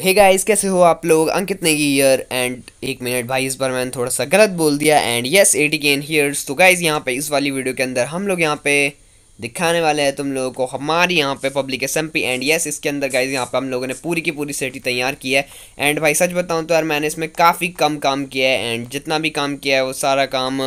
हे hey guys कैसे हो आप लोग अंकित नेगी ईयर एंड एक मिनट भाई इस बार मैंने थोड़ा सा गलत बोल दिया एंड यस एटी के एन हीयर्स तो गाइस यहाँ पे इस वाली वीडियो के अंदर हम लोग यहाँ पे दिखाने वाले हैं तुम लोगों को हमारी यहाँ पे public S M P and yes इसके अंदर गाइज यहाँ पे हम लोगों ने पूरी की पूरी सेटी तैयार की है एंड भाई सच बताऊँ तो यार मैंने इसमें काफ़ी कम काम किया है एंड जितना भी काम किया है वो सारा काम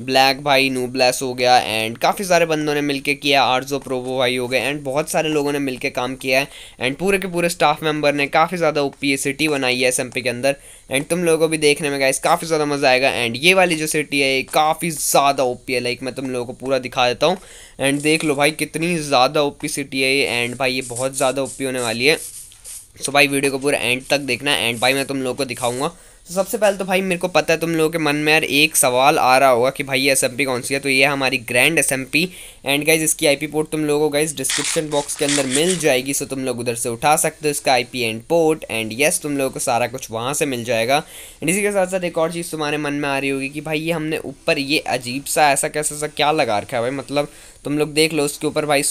ब्लैक भाई ब्लैस हो गया एंड काफ़ी सारे बंदों ने मिलके किया आर्जो प्रोवो भाई हो गए एंड बहुत सारे लोगों ने मिलके काम किया है एंड पूरे के पूरे स्टाफ मेंबर ने काफ़ी ज़्यादा ओपी सिटी बनाई है एस के अंदर एंड तुम लोगों को भी देखने में गाइस काफ़ी ज़्यादा मज़ा आएगा एंड ये वाली जो सिटी है ये काफ़ी ज़्यादा ओ है लाइक मैं तुम लोगों को पूरा दिखा देता हूँ एंड देख लो भाई कितनी ज़्यादा ओ सिटी है ये एंड भाई ये बहुत ज़्यादा ओ होने वाली है सो भाई वीडियो को पूरा एंड तक देखना एंड भाई मैं तुम लोग को दिखाऊंगा तो सबसे पहले तो भाई मेरे को पता है तुम लोगों के मन में यार एक सवाल आ रहा होगा कि भाई ये एस कौन सी है तो ये हमारी ग्रैंड एस एंड गाइज इसकी पी पोर्ट तुम लोगों को गाइज डिस्क्रिप्शन बॉक्स के अंदर मिल जाएगी सो तुम लोग उधर से उठा सकते हो इसका P and port and yes तुम लोगों को सारा कुछ वहाँ से मिल जाएगा एंड इसी के साथ साथ एक और चीज़ तुम्हारे मन में आ रही होगी कि भाई ये हमने ऊपर ये अजीब सा ऐसा कैसा सा क्या लगा रखा है भाई मतलब तुम लोग देख लो उसके ऊपर भाई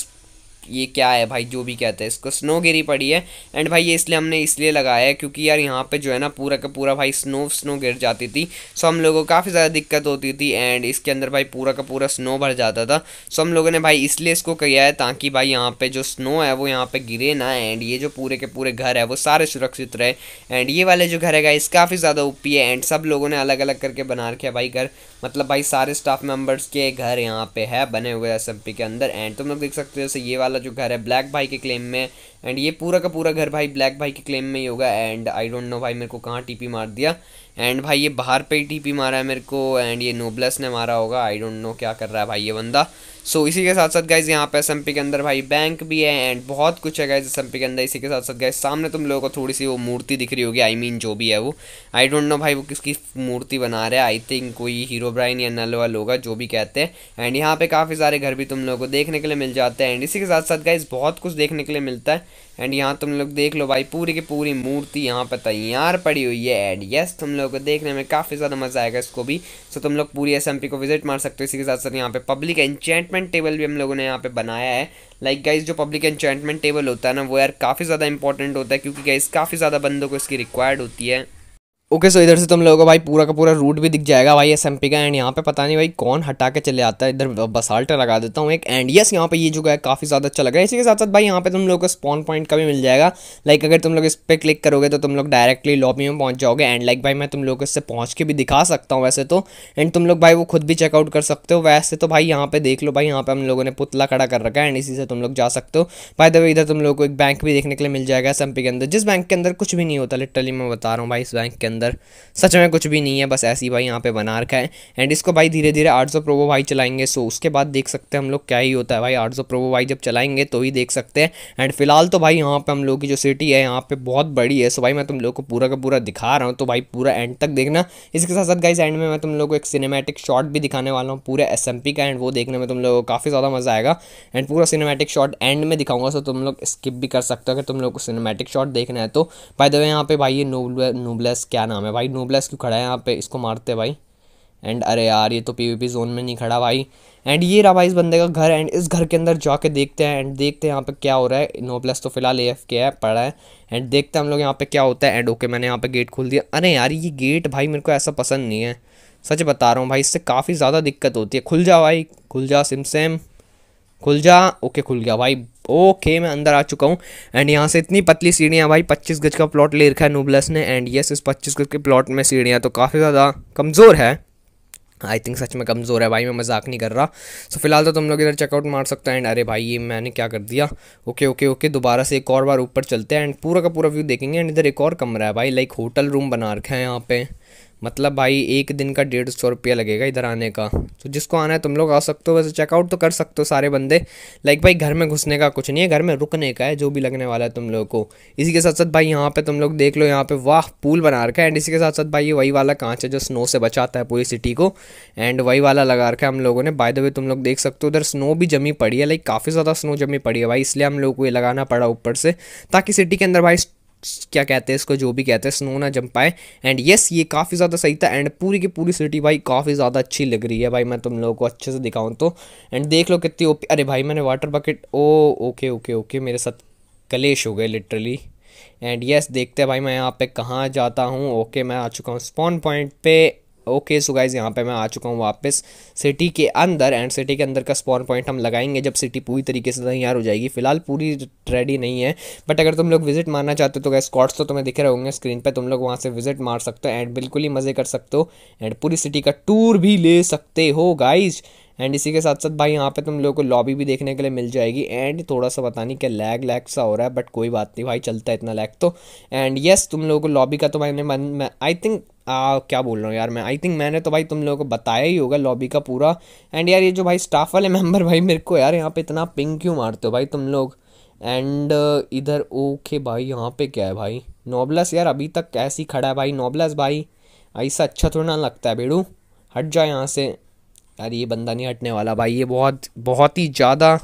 ये क्या है भाई जो भी कहते हैं इसको स्नो गिरी पड़ी है एंड भाई ये इसलिए हमने इसलिए लगाया है क्योंकि यार यहाँ पे जो है ना पूरा का पूरा भाई स्नो स्नो गिर जाती थी सो हम लोगों को काफ़ी ज़्यादा दिक्कत होती थी एंड इसके अंदर भाई पूरा का पूरा स्नो भर जाता था सो हम लोगों ने भाई इसलिए इसको किया है ताकि भाई यहाँ पर जो स्नो है वो यहाँ पर गिरे ना एंड ये जो पूरे के पूरे घर है वो सारे सुरक्षित रहे एंड ये वाले जो घर है इस काफ़ी ज़्यादा ओपी है एंड सब लोगों ने अलग अलग करके बना रखे भाई घर मतलब भाई सारे स्टाफ मेम्बर्स के घर यहाँ पे है बने हुए एस के अंदर एंड तुम लोग देख सकते हो जैसे ये वाला वाला जो घर है ब्लैक भाई के क्लेम में एंड ये पूरा का पूरा घर भाई ब्लैक भाई के क्लेम में ही होगा एंड आई डोंट नो भाई मेरे को कहाँ टीपी मार दिया एंड भाई ये बाहर पे ही टीपी मारा है मेरे को एंड ये नोबलस ने मारा होगा आई डोंट नो क्या कर रहा है भाई ये बंदा सो so, इसी के साथ साथ गाइज यहाँ पे एस के अंदर भाई बैंक भी है एंड बहुत कुछ है गाइज एस के अंदर इसी के साथ साथ गाइज सामने तुम लोगों को थोड़ी सी वो मूर्ति दिख रही होगी आई मीन जो भी है वो आई डोंट नो भाई वो किसकी मूर्ति बना रहा है आई थिंक कोई हीरो ब्राइन या नल वल होगा जो भी कहते हैं एंड यहाँ पे काफ़ी सारे घर भी तुम लोगों को देखने के लिए मिल जाते हैं एंड इसी के साथ साथ गाइज बहुत कुछ देखने के लिए मिलता है एंड यहाँ तुम लोग देख लो भाई पूरी की पूरी मूर्ति यहाँ पर तैयार पड़ी हुई है एंड यस तुम लोगों को देखने में काफ़ी ज़्यादा मज़ा आएगा इसको भी सो तुम लोग पूरी एस को विजिट मार सकते हो इसी के साथ साथ यहाँ पे पब्लिक एन्चेंटमेंट टेबल भी हम लोगों ने यहाँ पे बनाया है लाइक गाइज जो पब्लिक एन्चेंटमेंट टेबल होता है ना वो यार काफ़ी ज़्यादा इंपॉर्टेंट होता है क्योंकि गाइज काफ़ी ज़्यादा बंदों को इसकी रिक्वायर्ड होती है ओके सो इधर से तुम लोगों को भाई पूरा का पूरा रूट भी दिख जाएगा भाई एस का एंड यहाँ पे पता नहीं भाई कौन हटा के चले आता है इधर बसाल्ट लगा देता हूँ एक एंड यस यहाँ पे ये जो है काफ़ी ज़्यादा अच्छा लग रहा है इसी के साथ साथ भाई यहाँ पे तुम लोग को स्पॉन पॉइंट का भी मिल जाएगा लाइक अगर तुम लोग इस पर क्लिक करोगे तो तुम लोग डायरेक्टली लॉबी में पहुँच जाओगे एंड लाइक भाई मैं तुम लोग को इससे पहुँच के भी दिखा सकता हूँ वैसे तो एंड तुम लोग भाई वो खुद भी चेकआउट कर सकते हो वैसे तो भाई यहाँ पे देख लो भाई यहाँ पे हम लोगों ने पुतला खड़ा कर रखा है एंड इसी से तुम लोग जा सकते हो भाई दबे इधर तुम लोग को एक बैंक भी देखने के लिए मिल जाएगा एस के अंदर जिस बैंक के अंदर कुछ भी नहीं होता लिटरली मैं बता रहा हूँ भाई इस बैंक के अंदर अंदर सच में कुछ भी नहीं है बस ऐसी भाई यहाँ पे बना रखा है एंड इसको भाई धीरे धीरे आठ सौ प्रोवो भाई चलाएंगे सो उसके बाद देख सकते हैं हम लोग क्या ही होता है भाई आठ सौ प्रोवो भाई जब चलाएंगे तो ही देख सकते हैं एंड फिलहाल तो भाई यहाँ पर हम लोग की जो सिटी है यहाँ पर बहुत बड़ी है सो भाई मैं तुम लोग को पूरा का पूरा दिखा रहा हूँ तो भाई पूरा एंड तक देखना इसके साथ साथ गाइस एंड में मैं तुम लोग को एक सिनेमेटिक शॉट भी दिखाने वाला हूँ पूरे एस का एंड वो देखने में तुम लोग को काफ़ी ज़्यादा मज़ा आएगा एंड पूरा सिनेमैटिक शॉट एंड में दिखाऊंगा सो तुम लोग स्किप भी कर सकते हो अगर तुम लोग को सिनेमेटिक शॉट देखना है तो भाई दो यहाँ पे भाई ये नोबल नोबलेस क्या नाम है भाई नोबलेस क्यों खड़ा है यहाँ पे इसको मारते हैं भाई एंड अरे यार ये तो पीवीपी जोन में नहीं खड़ा भाई एंड ये रहा भाई इस बंदे का घर एंड इस घर के अंदर जाके देखते हैं एंड देखते हैं यहाँ पे क्या हो रहा है नोबलेस तो फिलहाल ए एफ के है पड़ा है एंड देखते हैं हम लोग यहाँ पे क्या होता है एंड ओके मैंने यहाँ पे गेट खोल दिया अरे यार ये गेट भाई मेरे को ऐसा पसंद नहीं है सच बता रहा हूँ भाई इससे काफ़ी ज़्यादा दिक्कत होती है खुल जा भाई खुल जा सिम सेम खुल जा ओके खुल गया भाई ओके मैं अंदर आ चुका हूँ एंड यहाँ से इतनी पतली सीढ़ियाँ भाई 25 गज का प्लॉट ले रखा है नूबलस ने एंड यस इस 25 गज के प्लॉट में सीढ़ियाँ तो काफ़ी ज़्यादा कमज़ोर है आई थिंक सच में कमज़ोर है भाई मैं मजाक नहीं कर रहा सो so, फिलहाल तो तुम लोग इधर चेकआउट मार सकते हैं एंड अरे भाई ये मैंने क्या कर दिया ओके ओके ओके दोबारा से एक और बार ऊपर चलते हैं एंड पूरा का पूरा व्यू देखेंगे एंड इधर एक और कमरा है भाई लाइक होटल रूम बना रखा है यहाँ पे मतलब भाई एक दिन का डेढ़ सौ रुपया लगेगा इधर आने का तो जिसको आना है तुम लोग आ सकते हो वैसे चेकआउट तो कर सकते हो सारे बंदे लाइक भाई घर में घुसने का कुछ नहीं है घर में रुकने का है जो भी लगने वाला है तुम लोगों को इसी के साथ साथ भाई यहाँ पे तुम लोग देख लो यहाँ पे वाह पूल बना रखा है एंड इसी के साथ साथ भाई ये वही वाला कांच है जो स्नो से बचाता है पूरी सिटी को एंड वही वाला लगा रखा है हम लोगों ने बाय द वे तुम लोग देख सकते हो उधर स्नो भी जमी पड़ी है लाइक काफ़ी ज़्यादा स्नो जमी पड़ी है भाई इसलिए हम लोग को ये लगाना पड़ा ऊपर से ताकि सिटी के अंदर भाई क्या कहते हैं इसको जो भी कहते हैं स्नो ना जम पाए एंड येस ये काफ़ी ज़्यादा सही था एंड पूरी की पूरी सिटी भाई काफ़ी ज़्यादा अच्छी लग रही है भाई मैं तुम लोगों को अच्छे से दिखाऊँ तो एंड देख लो कितनी ओपी अरे भाई मैंने water bucket oh okay okay okay मेरे साथ कलेश हो गए लिटरली एंड यस देखते हैं भाई मैं यहाँ पे कहाँ जाता हूँ ओके मैं आ चुका हूँ स्पॉन पॉइंट पे ओके सो गाइज यहाँ पे मैं आ चुका हूँ वापस सिटी के अंदर एंड सिटी के अंदर का स्पॉन पॉइंट हम लगाएंगे जब सिटी पूरी तरीके से तैयार हो जाएगी फिलहाल पूरी रेडी नहीं है बट अगर तुम लोग विजिट मारना चाहते हो तो गाइज स्कॉट्स तो तुम्हें दिखे रहोगे होंगे स्क्रीन पे तुम लोग वहाँ से विजिट मार सकते हो एंड बिल्कुल ही मज़े कर सकते हो एंड पूरी सिटी का टूर भी ले सकते हो गाइज एंड इसी के साथ साथ भाई यहाँ पे तुम लोगों को लॉबी भी देखने के लिए मिल जाएगी एंड थोड़ा सा पता नहीं क्या लैग लैग सा हो रहा है बट कोई बात नहीं भाई चलता है इतना लैग तो एंड यस yes, तुम लोगों को लॉबी का तो मैंने मन आई थिंक आ, क्या बोल रहा हूँ यार मैं आई थिंक मैंने तो भाई तुम लोगों को बताया ही होगा लॉबी का पूरा एंड यार ये जो भाई स्टाफ वाले मेंबर भाई मेरे को यार यहाँ पे इतना पिंग क्यों मारते हो भाई तुम लोग एंड uh, इधर ओके भाई यहाँ पे क्या है भाई नोबलस यार अभी तक ऐसी खड़ा है भाई नोबलस भाई ऐसा अच्छा थोड़ा ना लगता है बेड़ू हट जाओ यहाँ से यार ये बंदा नहीं हटने वाला भाई ये बहुत बहुत ही ज़्यादा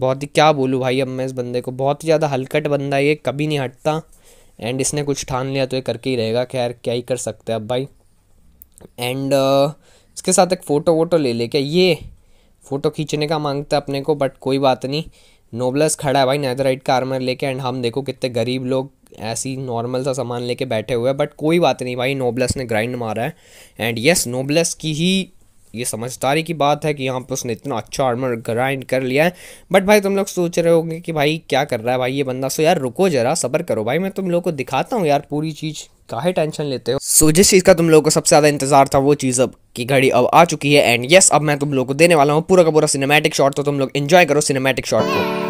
बहुत ही क्या बोलूँ भाई अब मैं इस बंदे को बहुत ही ज़्यादा हलकट बंदा है ये कभी नहीं हटता एंड इसने कुछ ठान लिया तो ये करके ही रहेगा खैर क्या ही कर सकते हैं अब भाई एंड uh, इसके साथ एक फ़ोटो वोटो ले ले क्या ये फ़ोटो खींचने का मांगता है अपने को बट कोई बात नहीं नोबलस खड़ा है भाई नैदराइट का आर्मर लेके एंड हम देखो कितने गरीब लोग ऐसी नॉर्मल सा सामान लेके बैठे हुए हैं बट कोई बात नहीं भाई नोबलस ने ग्राइंड मारा है एंड यस नोबलस की ही ये समझदारी की बात है कि यहाँ पे उसने इतना अच्छा आर्मर ग्राइंड कर लिया है बट भाई तुम लोग सोच रहे होंगे कि भाई क्या कर रहा है भाई ये बंदा सो यार रुको जरा सबर करो भाई मैं तुम लोग को दिखाता हूँ यार पूरी चीज़ काहे टेंशन लेते हो सो so, जिस चीज़ का तुम लोग को सबसे ज़्यादा इंतजार था वो चीज़ अब की घड़ी अब आ चुकी है एंड यस yes, अब मैं तुम लोग को देने वाला हूँ पूरा का पूरा सिनेमैटिक शॉट तो तुम लोग इन्जॉय करो सिनेमैटिक शॉट को